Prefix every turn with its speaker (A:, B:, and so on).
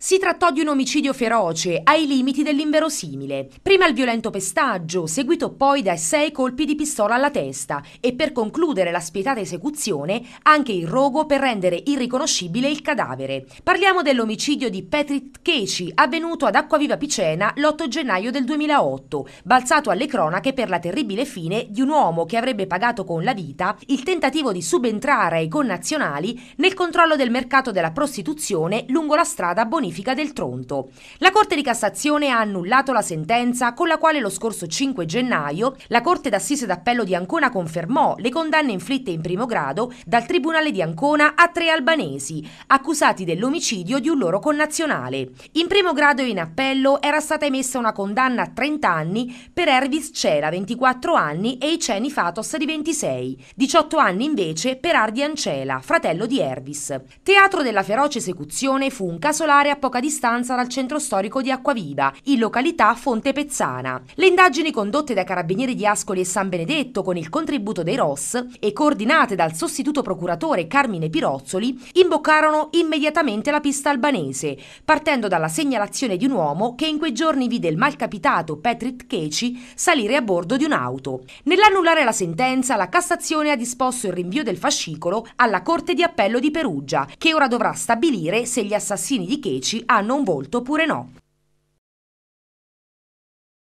A: Si trattò di un omicidio feroce, ai limiti dell'inverosimile. Prima il violento pestaggio, seguito poi da sei colpi di pistola alla testa e per concludere la spietata esecuzione anche il rogo per rendere irriconoscibile il cadavere. Parliamo dell'omicidio di Petrit Keci, avvenuto ad Acquaviva Picena l'8 gennaio del 2008, balzato alle cronache per la terribile fine di un uomo che avrebbe pagato con la vita il tentativo di subentrare ai connazionali nel controllo del mercato della prostituzione lungo la strada Bonifacio bonifica del Tronto. La Corte di Cassazione ha annullato la sentenza con la quale lo scorso 5 gennaio la Corte d'Assise d'Appello di Ancona confermò le condanne inflitte in primo grado dal Tribunale di Ancona a tre albanesi, accusati dell'omicidio di un loro connazionale. In primo grado e in appello era stata emessa una condanna a 30 anni per Ervis Cera, 24 anni, e Iceni Fatos di 26, 18 anni invece per Ardi Ancela, fratello di Ervis. Teatro della feroce esecuzione fu un casolare a poca distanza dal centro storico di Acquaviva, in località Fonte Pezzana. Le indagini condotte dai carabinieri di Ascoli e San Benedetto con il contributo dei ROS e coordinate dal sostituto procuratore Carmine Pirozzoli imboccarono immediatamente la pista albanese, partendo dalla segnalazione di un uomo che in quei giorni vide il malcapitato Patrick Keci salire a bordo di un'auto. Nell'annullare la sentenza, la Cassazione ha disposto il rinvio del fascicolo alla Corte di Appello di Perugia, che ora dovrà stabilire se gli assassini di Keci amici hanno un volto oppure no.